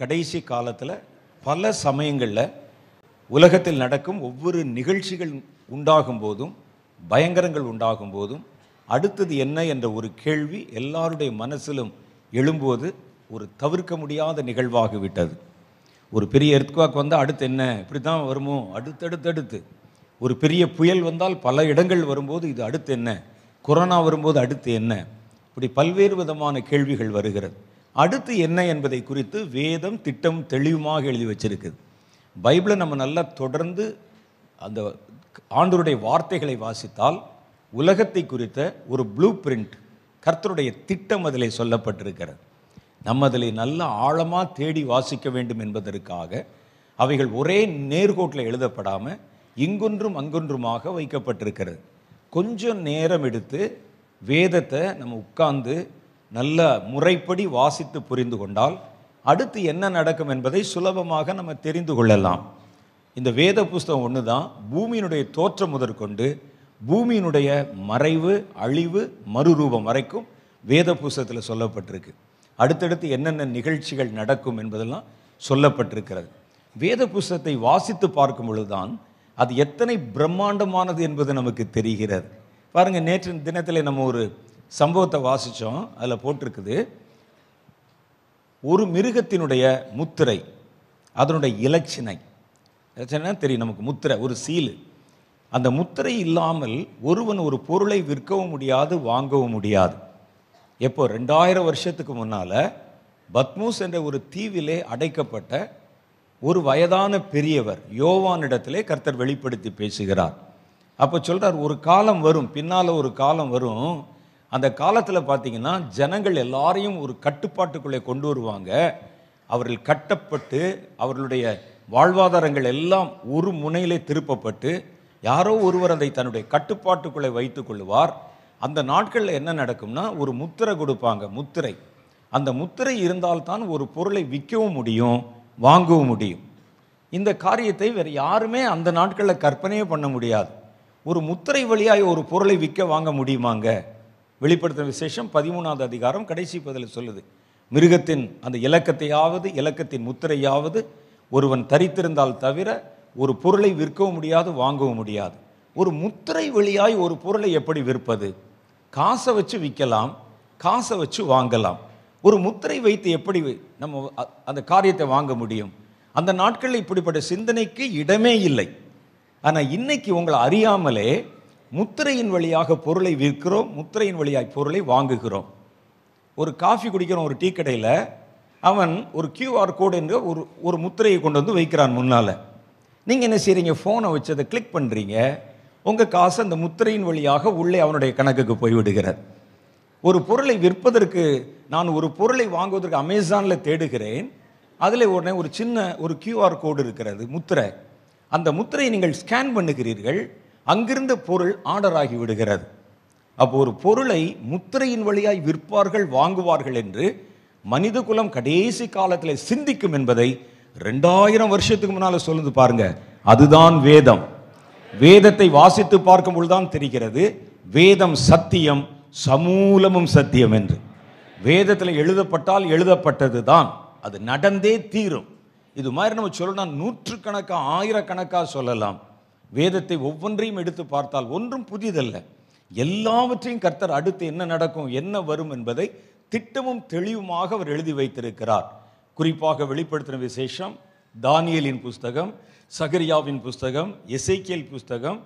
கடைசி காலத்தில் பல சமயங்களில் உலகத்தில் நடக்கும் ஒவ்வொரு நிகழ்ச்சிகள் உண்டாகும் போதும் பயங்கரங்கள் உண்டாகும் போதும் அடுத்தது என்ன என்ற ஒரு கேள்வி எல்லாருடைய மனசிலும் எழும்போது ஒரு தவிர்க்க முடியாத நிகழ்வாக விட்டது ஒரு பெரிய எர்த்குவாக் வந்தால் அடுத்து என்ன இப்படி தான் வருமோ அடுத்தடுத்தடுத்து ஒரு பெரிய புயல் வந்தால் பல இடங்கள் வரும்போது இது அடுத்து என்ன கொரோனா வரும்போது அடுத்து என்ன இப்படி பல்வேறு விதமான கேள்விகள் வருகிறது அடுத்து என்ன என்பதை குறித்து வேதம் திட்டம் தெளிவுமாக எழுதி வச்சிருக்குது பைபிளை நம்ம நல்லா தொடர்ந்து அந்த ஆண்டோருடைய வார்த்தைகளை வாசித்தால் உலகத்தை குறித்த ஒரு ப்ளூ பிரிண்ட் கர்த்தருடைய திட்டம் அதில் சொல்லப்பட்டிருக்கிறது நம்ம அதில் நல்ல ஆழமாக தேடி வாசிக்க வேண்டும் என்பதற்காக அவைகள் ஒரே நேர்கோட்டில் எழுதப்படாமல் இங்கொன்றும் அங்கொன்றுமாக வைக்கப்பட்டிருக்கிறது கொஞ்சம் நேரம் எடுத்து வேதத்தை நம்ம உட்கார்ந்து நல்ல முறைப்படி வாசித்து புரிந்து கொண்டால் அடுத்து என்ன நடக்கும் என்பதை சுலபமாக நம்ம தெரிந்து கொள்ளலாம் இந்த வேத புஸ்தகம் ஒன்று தான் பூமியினுடைய தோற்றம் முதற்கொண்டு பூமியினுடைய மறைவு அழிவு மறுரூபம் வரைக்கும் வேத புஸ்தகத்தில் சொல்லப்பட்டிருக்கு அடுத்தடுத்து என்னென்ன நிகழ்ச்சிகள் நடக்கும் என்பதெல்லாம் சொல்லப்பட்டிருக்கிறது வேத புஸ்தகத்தை வாசித்து பார்க்கும் பொழுதுதான் அது எத்தனை பிரம்மாண்டமானது என்பது நமக்கு தெரிகிறது பாருங்கள் நேற்று தினத்தில் நம்ம ஒரு சம்பவத்தை வாசித்தோம் அதில் போட்டிருக்குது ஒரு மிருகத்தினுடைய முத்திரை அதனுடைய இலச்சினை இலச்சினா தெரியும் நமக்கு முத்திரை ஒரு சீலு அந்த முத்திரை இல்லாமல் ஒருவன் ஒரு பொருளை விற்கவும் முடியாது வாங்கவும் முடியாது எப்போ ரெண்டாயிரம் வருஷத்துக்கு முன்னால் பத்மூஸ் என்ற ஒரு தீவிலே அடைக்கப்பட்ட ஒரு வயதான பெரியவர் யோவானிடத்திலே கர்த்தர் வெளிப்படுத்தி பேசுகிறார் அப்போ சொல்கிறார் ஒரு காலம் வரும் பின்னால் ஒரு காலம் வரும் அந்த காலத்தில் பார்த்தீங்கன்னா ஜனங்கள் எல்லாரையும் ஒரு கட்டுப்பாட்டுக்குள்ளே கொண்டு வருவாங்க அவர்கள் கட்டப்பட்டு அவர்களுடைய வாழ்வாதாரங்கள் எல்லாம் ஒரு முனையிலே திருப்பப்பட்டு யாரோ ஒருவர் அதை தன்னுடைய கட்டுப்பாட்டுக்குள்ளே வைத்து கொள்வார் அந்த நாட்களில் என்ன நடக்கும்னா ஒரு முத்திரை கொடுப்பாங்க முத்திரை அந்த முத்திரை இருந்தால்தான் ஒரு பொருளை விற்கவும் முடியும் வாங்கவும் முடியும் இந்த காரியத்தை வேறு யாருமே அந்த நாட்களில் கற்பனையே பண்ண முடியாது ஒரு முத்திரை வழியாக ஒரு பொருளை விற்க வாங்க முடியுமாங்க வெளிப்படுத்தின விசேஷம் பதிமூணாவது அதிகாரம் கடைசி பதில் சொல்லுது மிருகத்தின் அந்த இலக்கத்தையாவது இலக்கத்தின் முத்திரையாவது ஒருவன் தரித்திருந்தால் தவிர ஒரு பொருளை விற்கவும் முடியாது வாங்கவும் முடியாது ஒரு முத்திரை வழியாய் ஒரு பொருளை எப்படி விற்பது காசை வச்சு விற்கலாம் காசை வச்சு வாங்கலாம் ஒரு முத்திரை வைத்து எப்படி நம்ம அந்த காரியத்தை வாங்க முடியும் அந்த நாட்களில் இப்படிப்பட்ட சிந்தனைக்கு இடமே இல்லை ஆனால் இன்னைக்கு உங்களை அறியாமலே முத்திரையின் வழியாக பொருளை விற்கிறோம் முத்திரையின் வழியாக பொருளை வாங்குகிறோம் ஒரு காஃபி குடிக்கிறோம் ஒரு டீ கடையில் அவன் ஒரு கியூஆர் கோடு என்று ஒரு ஒரு முத்திரையை கொண்டு வந்து வைக்கிறான் முன்னால் நீங்கள் என்ன செய்கிறீங்க ஃபோனை வச்சு அதை கிளிக் பண்ணுறீங்க உங்கள் காசு அந்த முத்திரையின் வழியாக உள்ளே அவனுடைய கணக்குக்கு போய்விடுகிறார் ஒரு பொருளை விற்பதற்கு நான் ஒரு பொருளை வாங்குவதற்கு அமேசானில் தேடுகிறேன் அதில் உடனே ஒரு சின்ன ஒரு கியூஆர் கோடு இருக்கிறது முத்திரை அந்த முத்திரையை நீங்கள் ஸ்கேன் பண்ணுகிறீர்கள் அங்கிருந்த பொருள் ஆர்டர் விடுகிறது அப்போ ஒரு பொருளை முத்திரையின் வழியாய் விற்பார்கள் வாங்குவார்கள் என்று மனித குலம் கடைசி காலத்தில் சிந்திக்கும் என்பதை ரெண்டாயிரம் வருஷத்துக்கு முன்னால் சொல்லுது பாருங்க அதுதான் வேதம் வேதத்தை வாசித்து பார்க்கும் பொழுதுதான் தெரிகிறது வேதம் சத்தியம் சமூலமும் சத்தியம் என்று வேதத்தில் எழுதப்பட்டால் எழுதப்பட்டது தான் அது நடந்தே தீரும் இது மாதிரி நம்ம சொல்லணும் நூற்றுக்கணக்காக ஆயிரக்கணக்காக சொல்லலாம் வேதத்தை ஒவ்வொன்றையும் எடுத்து பார்த்தால் ஒன்றும் புதிதல்ல எல்லாவற்றையும் கர்த்தர் அடுத்து என்ன நடக்கும் என்ன வரும் என்பதை திட்டமும் தெளிவுமாக அவர் எழுதி வைத்திருக்கிறார் குறிப்பாக வெளிப்படுத்தின விசேஷம் தானியலின் புஸ்தகம் சகரியாவின் புஸ்தகம் எசைக்கியல் புஸ்தகம்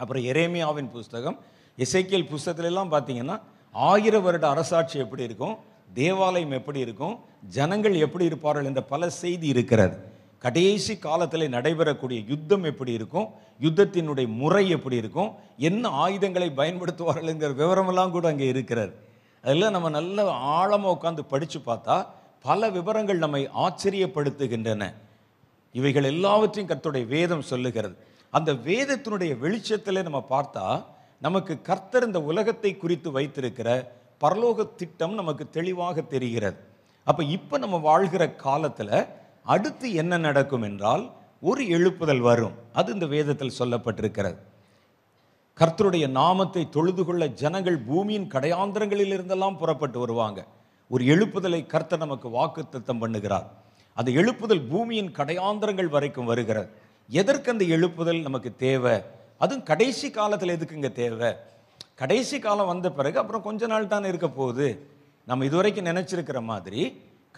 அப்புறம் எரேமியாவின் புஸ்தகம் எசைக்கியல் புஸ்தகத்திலெல்லாம் பார்த்தீங்கன்னா ஆயிர வருட அரசாட்சி எப்படி இருக்கும் தேவாலயம் எப்படி இருக்கும் ஜனங்கள் எப்படி இருப்பார்கள் என்ற பல செய்தி இருக்கிறது கடைசி காலத்தில் நடைபெறக்கூடிய யுத்தம் எப்படி இருக்கும் யுத்தத்தினுடைய முறை எப்படி இருக்கும் என்ன ஆயுதங்களை பயன்படுத்துவார்கள்ங்கிற விவரமெல்லாம் கூட அங்கே இருக்கிறார் அதெல்லாம் நம்ம நல்ல ஆழமாக உட்காந்து படித்து பார்த்தா பல விவரங்கள் நம்மை ஆச்சரியப்படுத்துகின்றன இவைகள் எல்லாவற்றையும் கர்த்தருடைய வேதம் சொல்லுகிறது அந்த வேதத்தினுடைய வெளிச்சத்தில் நம்ம பார்த்தா நமக்கு கர்த்தர் இந்த உலகத்தை குறித்து வைத்திருக்கிற பரலோக திட்டம் நமக்கு தெளிவாக தெரிகிறது அப்போ இப்போ நம்ம வாழ்கிற காலத்தில் அடுத்து என்ன நடக்கும் என்றால் ஒரு எழுப்புதல் வரும் அது இந்த வேதத்தில் சொல்லப்பட்டிருக்கிறது கர்த்தருடைய நாமத்தை தொழுது கொள்ள ஜனங்கள் பூமியின் கடையாந்திரங்களில் இருந்தெல்லாம் புறப்பட்டு வருவாங்க ஒரு எழுப்புதலை கர்த்தர் நமக்கு வாக்கு தத்தம் பண்ணுகிறார் அந்த எழுப்புதல் பூமியின் கடையாந்திரங்கள் வரைக்கும் வருகிறது எதற்கு அந்த எழுப்புதல் நமக்கு தேவை அதுவும் கடைசி காலத்தில் எதுக்குங்க தேவை கடைசி காலம் வந்த பிறகு அப்புறம் கொஞ்ச நாள் தான் இருக்க போகுது நம்ம இதுவரைக்கும் நினச்சிருக்கிற மாதிரி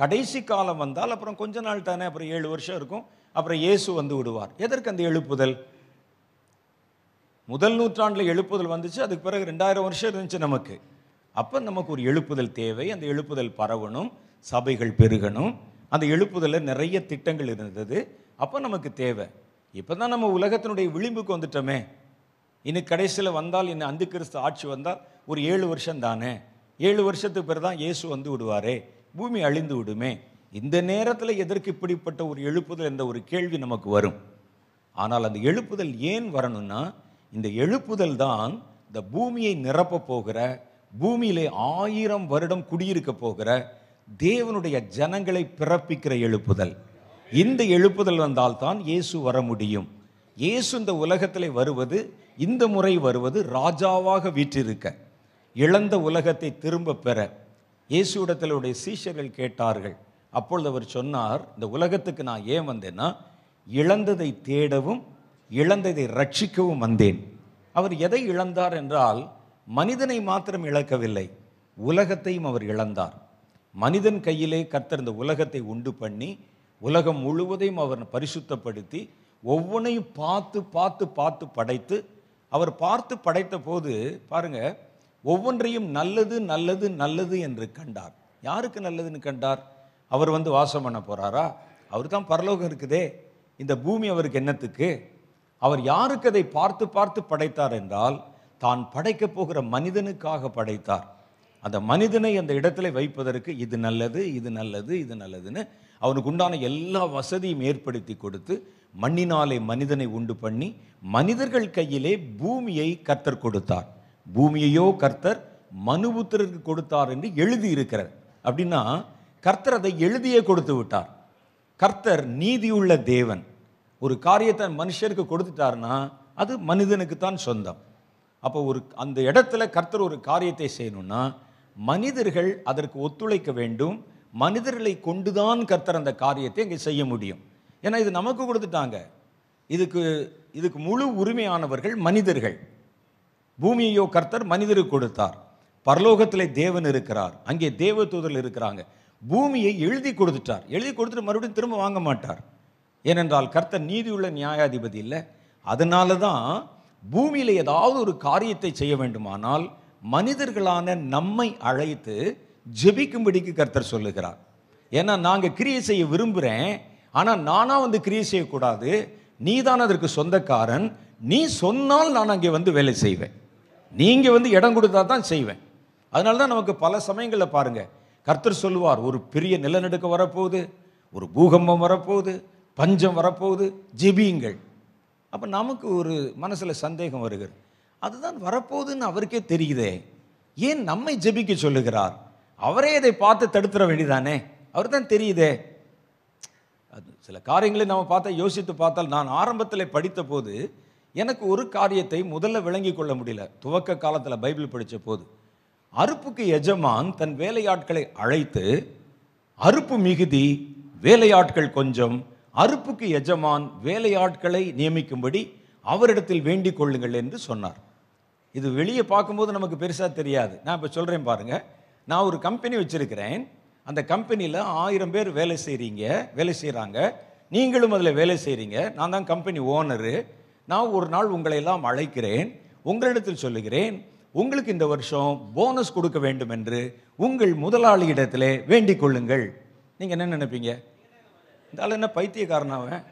கடைசி காலம் வந்தால் அப்புறம் கொஞ்ச நாள் தானே அப்புறம் ஏழு வருஷம் இருக்கும் அப்புறம் இயேசு வந்து விடுவார் எதற்கு அந்த எழுப்புதல் முதல் நூற்றாண்டில் எழுப்புதல் வந்துச்சு அதுக்கு பிறகு ரெண்டாயிரம் வருஷம் இருந்துச்சு நமக்கு அப்போ நமக்கு ஒரு எழுப்புதல் தேவை அந்த எழுப்புதல் பரவணும் சபைகள் பெருகணும் அந்த எழுப்புதலில் நிறைய திட்டங்கள் இருந்தது அப்போ நமக்கு தேவை இப்போ தான் நம்ம உலகத்தினுடைய விளிம்புக்கு வந்துட்டோமே இன்னுக்கு கடைசியில் வந்தால் இன்னும் அந்த கிறிஸ்து ஆட்சி வந்தால் ஒரு ஏழு வருஷம் தானே ஏழு வருஷத்துக்கு பிறகு தான் இயேசு வந்து விடுவாரே பூமி அழிந்து விடுமே இந்த நேரத்தில் எதற்கு இப்படிப்பட்ட ஒரு எழுப்புதல் என்ற ஒரு கேள்வி நமக்கு வரும் ஆனால் அந்த எழுப்புதல் ஏன் வரணும்னா இந்த எழுப்புதல் தான் இந்த பூமியை நிரப்ப போகிற பூமியிலே ஆயிரம் வருடம் குடியிருக்க போகிற தேவனுடைய ஜனங்களை பிறப்பிக்கிற எழுப்புதல் இந்த எழுப்புதல் வந்தால்தான் இயேசு வர முடியும் இயேசு இந்த உலகத்தில் வருவது இந்த முறை வருவது ராஜாவாக வீற்றிருக்க இழந்த உலகத்தை திரும்ப பெற இயேசு உடைய சீஷர்கள் கேட்டார்கள் அப்பொழுது அவர் சொன்னார் இந்த உலகத்துக்கு நான் ஏன் வந்தேன்னா இழந்ததை தேடவும் இழந்ததை ரட்சிக்கவும் வந்தேன் அவர் எதை இழந்தார் என்றால் மனிதனை மாத்திரம் இழக்கவில்லை உலகத்தையும் அவர் இழந்தார் மனிதன் கையிலே கத்தர் இந்த உலகத்தை உண்டு பண்ணி உலகம் முழுவதையும் அவர் பரிசுத்தப்படுத்தி ஒவ்வொன்றையும் பார்த்து பார்த்து பார்த்து படைத்து அவர் பார்த்து படைத்த போது பாருங்கள் ஒவ்வொன்றையும் நல்லது நல்லது நல்லது என்று கண்டார் யாருக்கு நல்லதுன்னு கண்டார் அவர் வந்து வாசம் பண்ண போகிறாரா அவர் தான் பரலோகம் இருக்குதே இந்த பூமி அவருக்கு என்னத்துக்கு அவர் யாருக்கு அதை பார்த்து பார்த்து படைத்தார் என்றால் தான் படைக்கப் போகிற மனிதனுக்காக படைத்தார் அந்த மனிதனை அந்த இடத்துல வைப்பதற்கு இது நல்லது இது நல்லது இது நல்லதுன்னு அவனுக்கு உண்டான எல்லா வசதியும் ஏற்படுத்தி கொடுத்து மண்ணினாலே மனிதனை உண்டு பண்ணி மனிதர்கள் கையிலே பூமியை கத்தர் கொடுத்தார் பூமியையோ கர்த்தர் மனுபுத்திரருக்கு கொடுத்தார் என்று எழுதி இருக்கிறார் அப்படின்னா கர்த்தர் அதை எழுதியே கொடுத்து விட்டார் கர்த்தர் நீதியுள்ள தேவன் ஒரு காரியத்தை மனுஷருக்கு கொடுத்துட்டாருன்னா அது மனிதனுக்கு தான் சொந்தம் அப்போ ஒரு அந்த இடத்துல கர்த்தர் ஒரு காரியத்தை செய்யணும்னா மனிதர்கள் அதற்கு ஒத்துழைக்க வேண்டும் மனிதர்களை கொண்டுதான் கர்த்தர் அந்த காரியத்தை இங்கே செய்ய முடியும் ஏன்னா இது நமக்கு கொடுத்துட்டாங்க இதுக்கு இதுக்கு முழு உரிமையானவர்கள் மனிதர்கள் பூமியையோ கர்த்தர் மனிதருக்கு கொடுத்தார் பரலோகத்தில் தேவன் இருக்கிறார் அங்கே தேவ தூதர்கள் இருக்கிறாங்க பூமியை எழுதி கொடுத்துட்டார் எழுதி கொடுத்துட்டு மறுபடியும் திரும்ப வாங்க மாட்டார் ஏனென்றால் கர்த்தர் நீதியுள்ள நியாயாதிபதி இல்லை அதனால தான் பூமியில் ஏதாவது ஒரு காரியத்தை செய்ய வேண்டுமானால் மனிதர்களான நம்மை அழைத்து ஜெபிக்கும்படிக்கு கர்த்தர் சொல்லுகிறார் ஏன்னா நாங்கள் கிரியை செய்ய விரும்புகிறேன் ஆனால் நானாக வந்து கிரியை செய்யக்கூடாது நீ தான் அதற்கு சொந்தக்காரன் நீ சொன்னால் நான் அங்கே வந்து வேலை செய்வேன் நீங்கள் வந்து இடம் கொடுத்தா தான் செய்வேன் அதனால தான் நமக்கு பல சமயங்களில் பாருங்கள் கர்த்தர் சொல்லுவார் ஒரு பெரிய நிலநடுக்கம் வரப்போகுது ஒரு பூகம்பம் வரப்போகுது பஞ்சம் வரப்போகுது ஜெபியுங்கள் அப்போ நமக்கு ஒரு மனசில் சந்தேகம் வருகிறது அதுதான் வரப்போகுதுன்னு அவருக்கே தெரியுதே ஏன் நம்மை ஜெபிக்க சொல்லுகிறார் அவரே இதை பார்த்து தடுத்துட வேண்டியதானே அவர் தான் தெரியுதே அது சில காரியங்களை நம்ம பார்த்தா யோசித்து பார்த்தால் நான் ஆரம்பத்தில் படித்த போது எனக்கு ஒரு காரியத்தை முதல்ல விளங்கி கொள்ள முடியல துவக்க காலத்தில் பைபிள் படித்த போது அறுப்புக்கு எஜமான் தன் வேலையாட்களை அழைத்து அறுப்பு மிகுதி வேலையாட்கள் கொஞ்சம் அறுப்புக்கு எஜமான் வேலையாட்களை நியமிக்கும்படி அவரிடத்தில் வேண்டிக் கொள்ளுங்கள் என்று சொன்னார் இது வெளியே பார்க்கும்போது நமக்கு பெருசாக தெரியாது நான் இப்போ சொல்கிறேன் பாருங்கள் நான் ஒரு கம்பெனி வச்சுருக்கிறேன் அந்த கம்பெனியில் ஆயிரம் பேர் வேலை செய்கிறீங்க வேலை செய்கிறாங்க நீங்களும் அதில் வேலை செய்கிறீங்க நான் தான் கம்பெனி ஓனரு நான் ஒரு நாள் உங்களை எல்லாம் அழைக்கிறேன் உங்களிடத்தில் சொல்லுகிறேன் உங்களுக்கு இந்த வருஷம் போனஸ் கொடுக்க வேண்டும் என்று உங்கள் முதலாளியிடத்திலே வேண்டிக் கொள்ளுங்கள் நீங்கள் என்ன நினைப்பீங்க இந்த ஆள் என்ன பைத்தியக்காரனாவன்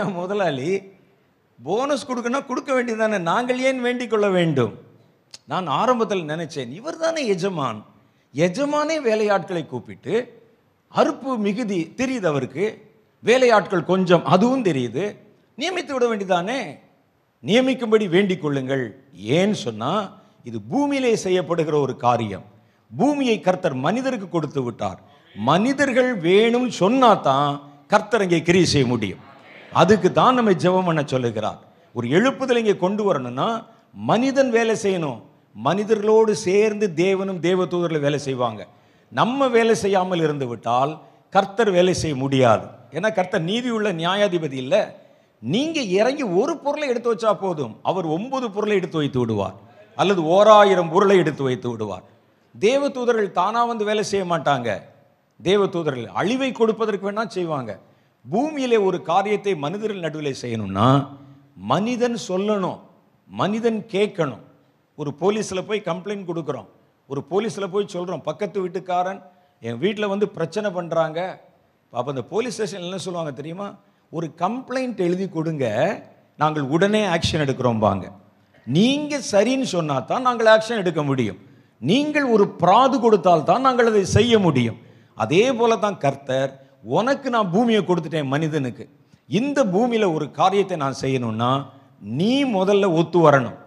என் முதலாளி போனஸ் கொடுக்கணும் கொடுக்க வேண்டியதானே நாங்கள் ஏன் வேண்டிக் கொள்ள வேண்டும் நான் ஆரம்பத்தில் நினைச்சேன் இவர் தானே எஜமான் எஜமானே வேலையாட்களை கூப்பிட்டு அறுப்பு மிகுதி தெரியுது அவருக்கு வேலையாட்கள் கொஞ்சம் அதுவும் தெரியுது நியமித்து விட வேண்டியதானே நியமிக்கும்படி வேண்டிக் கொள்ளுங்கள் ஏன்னு சொன்னால் இது பூமியிலே செய்யப்படுகிற ஒரு காரியம் பூமியை கர்த்தர் மனிதருக்கு கொடுத்து விட்டார் மனிதர்கள் வேணும் சொன்னா தான் கர்த்தர் இங்கே கிரி செய்ய முடியும் அதுக்கு தான் நம்ம ஜெபம் பண்ண சொல்லுகிறார் ஒரு எழுப்புதல் இங்கே கொண்டு வரணும்னா மனிதன் வேலை செய்யணும் மனிதர்களோடு சேர்ந்து தேவனும் தேவ தூதர்கள் வேலை செய்வாங்க நம்ம வேலை செய்யாமல் இருந்து விட்டால் கர்த்தர் வேலை செய்ய முடியாது ஏன்னா கர்த்தர் நீதி உள்ள நியாயாதிபதி இல்லை நீங்கள் இறங்கி ஒரு பொருளை எடுத்து வச்சா போதும் அவர் ஒன்பது பொருளை எடுத்து வைத்து விடுவார் அல்லது ஓராயிரம் பொருளை எடுத்து வைத்து விடுவார் தேவ தூதர்கள் தானாக வந்து வேலை செய்ய மாட்டாங்க தேவ தூதர்கள் அழிவை கொடுப்பதற்கு வேணால் செய்வாங்க பூமியிலே ஒரு காரியத்தை மனிதர்கள் நடுவில் செய்யணும்னா மனிதன் சொல்லணும் மனிதன் கேட்கணும் ஒரு போலீஸில் போய் கம்ப்ளைண்ட் கொடுக்குறோம் ஒரு போலீஸில் போய் சொல்கிறோம் பக்கத்து வீட்டுக்காரன் என் வீட்டில் வந்து பிரச்சனை பண்ணுறாங்க அப்போ அந்த போலீஸ் ஸ்டேஷன் என்ன சொல்லுவாங்க தெரியுமா ஒரு கம்ப்ளைண்ட் எழுதி கொடுங்க நாங்கள் உடனே ஆக்ஷன் எடுக்கிறோம்பாங்க நீங்கள் சரின்னு சொன்னால் தான் நாங்கள் ஆக்ஷன் எடுக்க முடியும் நீங்கள் ஒரு பிராது கொடுத்தால் தான் நாங்கள் அதை செய்ய முடியும் அதே போல தான் கர்த்தர் உனக்கு நான் பூமியை கொடுத்துட்டேன் மனிதனுக்கு இந்த பூமியில் ஒரு காரியத்தை நான் செய்யணும்னா நீ முதல்ல ஒத்து வரணும்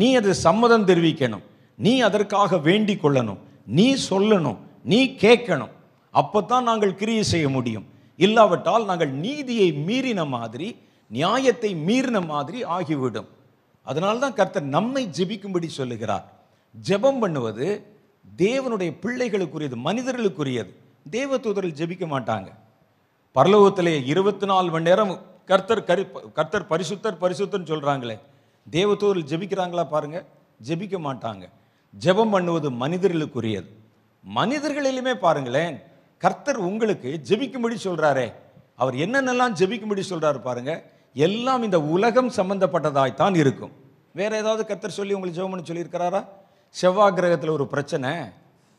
நீ அது சம்மதம் தெரிவிக்கணும் நீ அதற்காக வேண்டிக் கொள்ளணும் நீ சொல்லணும் நீ கேட்கணும் அப்போ தான் நாங்கள் கிரியை செய்ய முடியும் இல்லாவிட்டால் நாங்கள் நீதியை மீறின மாதிரி நியாயத்தை மீறின மாதிரி ஆகிவிடும் தான் கர்த்தர் நம்மை ஜெபிக்கும்படி சொல்லுகிறார் ஜெபம் பண்ணுவது தேவனுடைய பிள்ளைகளுக்குரியது மனிதர்களுக்குரியது தேவ தூதர்கள் ஜெபிக்க மாட்டாங்க பரலோகத்திலே இருபத்தி நாலு மணி நேரம் கர்த்தர் கரி கர்த்தர் பரிசுத்தர் பரிசுத்தர்னு சொல்கிறாங்களே தூதர்கள் ஜெபிக்கிறாங்களா பாருங்கள் ஜெபிக்க மாட்டாங்க ஜெபம் பண்ணுவது மனிதர்களுக்குரியது மனிதர்களிலுமே பாருங்களேன் கர்த்தர் உங்களுக்கு ஜெபிக்கும்படி சொல்கிறாரே அவர் என்னென்னலாம் ஜெபிக்கும்படி சொல்கிறாரு பாருங்க எல்லாம் இந்த உலகம் சம்பந்தப்பட்டதாய்த்தான் இருக்கும் வேறு ஏதாவது கர்த்தர் சொல்லி உங்களுக்கு பண்ணி சொல்லியிருக்கிறாரா செவ்வாய் கிரகத்தில் ஒரு பிரச்சனை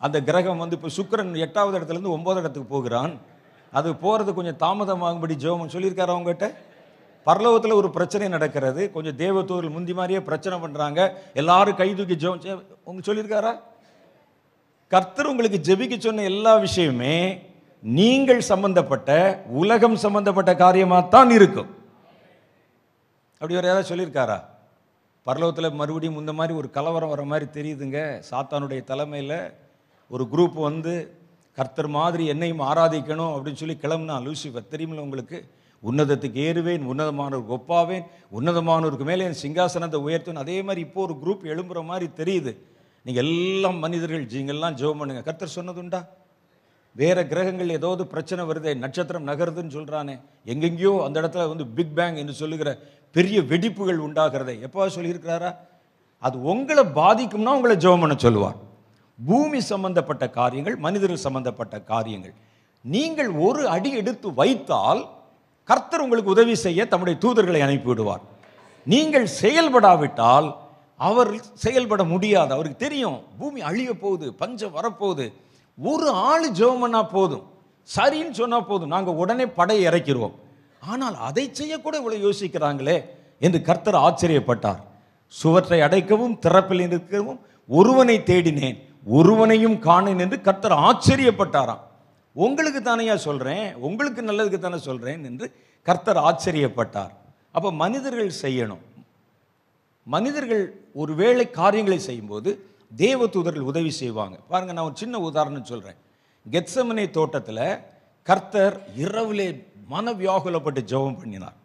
அந்த கிரகம் வந்து இப்போ சுக்கரன் எட்டாவது இடத்துலேருந்து ஒம்பது இடத்துக்கு போகிறான் அது போகிறது கொஞ்சம் தாமதமாகும்படி ஜெபம்னு சொல்லியிருக்காரு அவங்ககிட்ட பரலோகத்தில் ஒரு பிரச்சனை நடக்கிறது கொஞ்சம் தேவத்தோர்கள் முந்தி மாதிரியே பிரச்சனை பண்ணுறாங்க எல்லாரும் கை தூக்கி ஜெபம் உங்களுக்கு சொல்லியிருக்காரா கர்த்தர் உங்களுக்கு ஜெபிக்க சொன்ன எல்லா விஷயமே நீங்கள் சம்பந்தப்பட்ட உலகம் சம்பந்தப்பட்ட காரியமாக தான் இருக்கும் அப்படி ஒரு ஏதாவது சொல்லியிருக்காரா பரலோகத்தில் மறுபடியும் இந்த மாதிரி ஒரு கலவரம் வர மாதிரி தெரியுதுங்க சாத்தானுடைய தலைமையில் ஒரு குரூப் வந்து கர்த்தர் மாதிரி என்னையும் ஆராதிக்கணும் அப்படின்னு சொல்லி கிளம்புனா லூசிஃபர் தெரியுமில்ல உங்களுக்கு உன்னதத்துக்கு ஏறுவேன் உன்னதமானவருக்கு ஒப்பாவேன் உன்னதமானவருக்கு மேலே என் சிங்காசனத்தை உயர்த்துன்னு அதே மாதிரி இப்போ ஒரு குரூப் எழும்புற மாதிரி தெரியுது நீங்கள் எல்லாம் மனிதர்கள் எல்லாம் ஜெபம் பண்ணுங்க கர்த்தர் சொன்னதுண்டா வேறு கிரகங்கள் ஏதாவது பிரச்சனை வருதே நட்சத்திரம் நகருதுன்னு சொல்கிறானே எங்கெங்கேயோ அந்த இடத்துல வந்து பிக் பேங் என்று சொல்லுகிற பெரிய வெடிப்புகள் உண்டாகிறதே எப்போ சொல்லியிருக்கிறாரா அது உங்களை பாதிக்கும்னா உங்களை ஜெபம் பண்ண சொல்லுவார் பூமி சம்பந்தப்பட்ட காரியங்கள் மனிதர்கள் சம்பந்தப்பட்ட காரியங்கள் நீங்கள் ஒரு அடி எடுத்து வைத்தால் கர்த்தர் உங்களுக்கு உதவி செய்ய தம்முடைய தூதர்களை அனுப்பிவிடுவார் நீங்கள் செயல்படாவிட்டால் அவர் செயல்பட முடியாது அவருக்கு தெரியும் பூமி அழிய போகுது பஞ்சம் வரப்போகுது ஒரு ஆள் ஜோமனா போதும் சரின்னு சொன்னால் போதும் நாங்கள் உடனே படையை இறக்கிறோம் ஆனால் அதை செய்யக்கூட இவ்வளோ யோசிக்கிறாங்களே என்று கர்த்தர் ஆச்சரியப்பட்டார் சுவற்றை அடைக்கவும் திறப்பில் நிற்கவும் ஒருவனை தேடினேன் ஒருவனையும் காணேன் என்று கர்த்தர் ஆச்சரியப்பட்டாராம் உங்களுக்கு தானையா சொல்கிறேன் உங்களுக்கு நல்லதுக்கு தானே சொல்கிறேன் என்று கர்த்தர் ஆச்சரியப்பட்டார் அப்போ மனிதர்கள் செய்யணும் மனிதர்கள் ஒரு வேளை காரியங்களை செய்யும்போது தேவ தூதர்கள் உதவி செய்வாங்க பாருங்க நான் ஒரு சின்ன உதாரணம் சொல்கிறேன் கெட்சமனை தோட்டத்தில் கர்த்தர் இரவிலே மனவியாகுலப்பட்டு ஜெபம் பண்ணினார்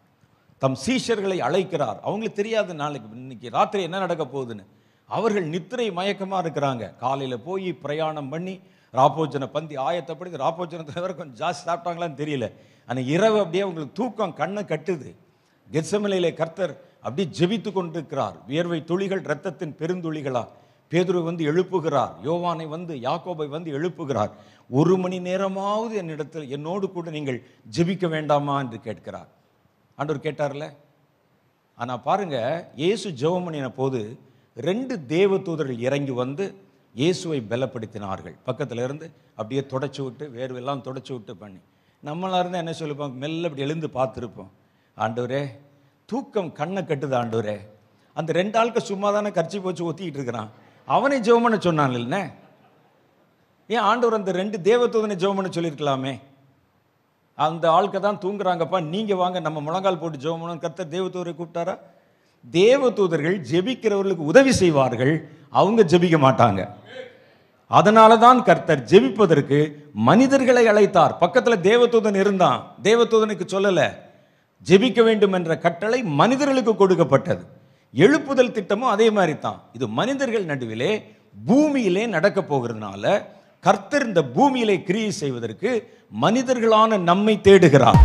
தம் சீஷர்களை அழைக்கிறார் அவங்களுக்கு தெரியாது நாளைக்கு இன்னைக்கு ராத்திரி என்ன நடக்க போகுதுன்னு அவர்கள் நித்திரை மயக்கமாக இருக்கிறாங்க காலையில் போய் பிரயாணம் பண்ணி ராபோஜன பந்தி ஆயத்தப்படுத்தி ராபோஜன வேறு கொஞ்சம் ஜாஸ்தி சாப்பிட்டாங்களான்னு தெரியல ஆனால் இரவு அப்படியே அவங்களுக்கு தூக்கம் கண்ணை கட்டுது கெட்சமலையிலே கர்த்தர் அப்படி ஜெபித்து கொண்டிருக்கிறார் வியர்வை துளிகள் இரத்தத்தின் பெருந்துளிகளா பேதுரு வந்து எழுப்புகிறார் யோவானை வந்து யாக்கோபை வந்து எழுப்புகிறார் ஒரு மணி நேரமாவது என்னிடத்தில் என்னோடு கூட நீங்கள் ஜெபிக்க வேண்டாமா என்று கேட்கிறார் ஆண்டவர் கேட்டார்ல ஆனால் பாருங்கள் இயேசு ஜெபம் பண்ணின போது ரெண்டு தேவ தூதர்கள் இறங்கி வந்து இயேசுவை பலப்படுத்தினார்கள் பக்கத்தில் இருந்து அப்படியே தொடச்சி விட்டு வேர்வெல்லாம் தொடச்சி விட்டு பண்ணி நம்மளாக இருந்தால் என்ன சொல்லிப்போம் மெல்ல அப்படி எழுந்து பார்த்துருப்போம் ஆண்டவரே தூக்கம் கண்ணை கட்டுது ஆண்டவரே அந்த ரெண்டு ஆளுக்கு சும்மா தானே கர்ச்சி போச்சு ஒத்திக்கிட்டு இருக்கிறான் அவனை ஜெபம் பண்ண சொன்னான் இல்லைண்ணே ஏன் ஆண்டவர் அந்த ரெண்டு தேவதூதனை ஜெபம் பண்ண சொல்லியிருக்கலாமே அந்த ஆளுக்கு தான் தூங்குறாங்கப்பா நீங்கள் வாங்க நம்ம முழங்கால் போட்டு ஜோமனு பண்ணணும் கர்த்தர் தேவதூதரை கூப்பிட்டாரா தேவதூதர்கள் ஜெபிக்கிறவர்களுக்கு உதவி செய்வார்கள் அவங்க ஜெபிக்க மாட்டாங்க அதனால தான் கர்த்தர் ஜெபிப்பதற்கு மனிதர்களை அழைத்தார் பக்கத்தில் தேவதூதன் இருந்தான் தேவதூதனுக்கு சொல்லலை ஜெபிக்க வேண்டும் என்ற கட்டளை மனிதர்களுக்கு கொடுக்கப்பட்டது எழுப்புதல் திட்டமும் அதே மாதிரி தான் இது மனிதர்கள் நடுவிலே பூமியிலே நடக்க போகிறதுனால கர்த்தர் இந்த பூமியிலே கிரியை செய்வதற்கு மனிதர்களான நம்மை தேடுகிறார்